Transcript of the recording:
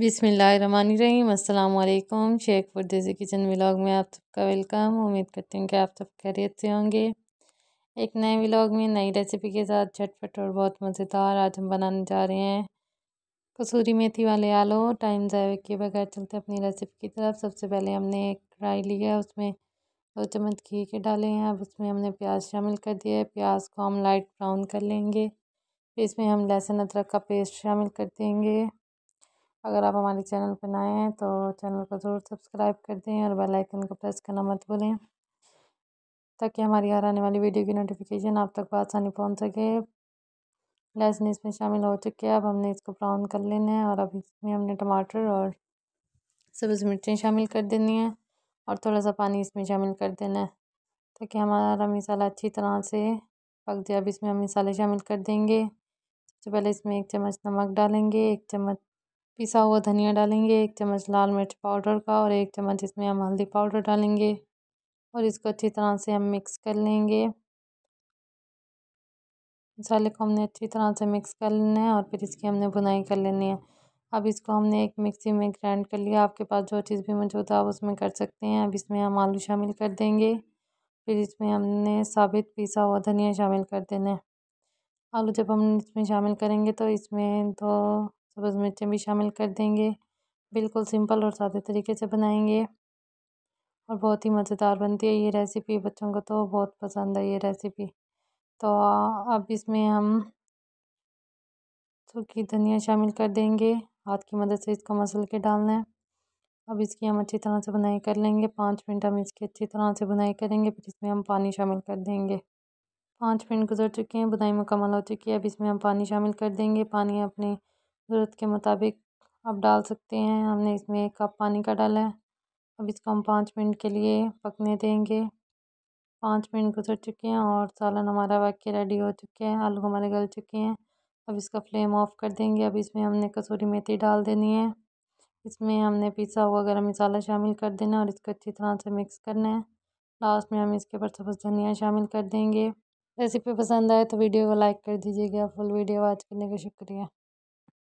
बिसमीम अल्लाम Sheikh फरदेसी kitchen vlog में आप सबका वेलकम उम्मीद करती हूँ कि आप सब खैरियत से होंगे एक नए व्लाग में नई रेसिपी के साथ झटपट और बहुत मज़ेदार आज हम बनाने जा रहे हैं कसूरी मेथी वाले आलू टाइम ज़ाय के बगैर चलते अपनी रेसिपी की तरफ सबसे पहले हमने एक कढ़ाई लिया उसमें दो चम्मच घी के डाले हैं अब उसमें हमने प्याज शामिल कर दिया है प्याज को हम लाइट ब्राउन कर लेंगे इसमें हम लहसुन अदरक का पेस्ट शामिल कर देंगे अगर आप हमारे चैनल पर नए हैं तो चैनल को ज़रूर सब्सक्राइब कर दें और बेल आइकन को प्रेस करना मत भूलें ताकि हमारी हर आने वाली वीडियो की नोटिफिकेशन आप तक आसानी पहुंच सके लहसुन इसमें शामिल हो चुके हैं अब हमने इसको ब्राउन कर लेना है और अब इसमें हमने टमाटर और सब्ज़ मिर्चें शामिल कर देनी है और थोड़ा सा पानी इसमें शामिल कर देना है ताकि हमारा मिसाला अच्छी तरह से पक जाए अब इसमें हम मिसाले शामिल कर देंगे सबसे पहले इसमें एक चम्मच नमक डालेंगे एक चम्मच पिसा हुआ धनिया डालेंगे एक चम्मच लाल मिर्च पाउडर का और एक चम्मच इसमें हम हल्दी पाउडर डालेंगे और इसको अच्छी तरह से हम मिक्स कर लेंगे मसाले को हमने अच्छी तरह से मिक्स कर लेना है और फिर इसकी हमने बुनाई कर लेनी है अब इसको हमने एक मिक्सी में ग्राइंड कर लिया आपके पास जो चीज़ भी मौजूद है आप उसमें कर सकते हैं अब इसमें हम आलू शामिल कर देंगे फिर इसमें हमने साबित पिसा हुआ धनिया शामिल कर देना है आलू जब हम इसमें शामिल करेंगे तो इसमें दो सब्ज़ मिर्चें भी शामिल कर देंगे बिल्कुल सिंपल और सादे तरीके से बनाएंगे और बहुत ही मज़ेदार बनती है ये रेसिपी बच्चों को तो बहुत पसंद है ये रेसिपी तो अब इसमें हम सूखी धनिया शामिल कर देंगे हाथ की मदद से इसको मसल के डालना है अब इसकी हम अच्छी तरह से बुनाई कर लेंगे पाँच मिनट हम इसकी अच्छी तरह से बुनाई करेंगे फिर इसमें हम पानी शामिल कर देंगे पाँच मिनट गुजर चुके हैं बुनाई मुकम्मल हो चुकी है अब इसमें हम पानी शामिल कर देंगे पानी अपने ज़रूरत के मुताबिक आप डाल सकते हैं हमने इसमें एक कप पानी का डाला है अब इसको हम पाँच मिनट के लिए पकने देंगे पाँच मिनट गुजर चुके हैं और सालन हमारा वाक्य रेडी हो चुके हैं आलू हमारे गल चुके हैं अब इसका फ्लेम ऑफ कर देंगे अब इसमें हमने कसूरी मेथी डाल देनी है इसमें हमने पिसा हुआ गर्म मसाला शामिल कर देना और इसको अच्छी तरह से मिक्स करना है लास्ट में हम इसके ऊपर सब्ज़ धनिया शामिल कर देंगे रेसिपी पसंद आए तो वीडियो को लाइक कर दीजिएगा फुल वीडियो वॉच करने का शुक्रिया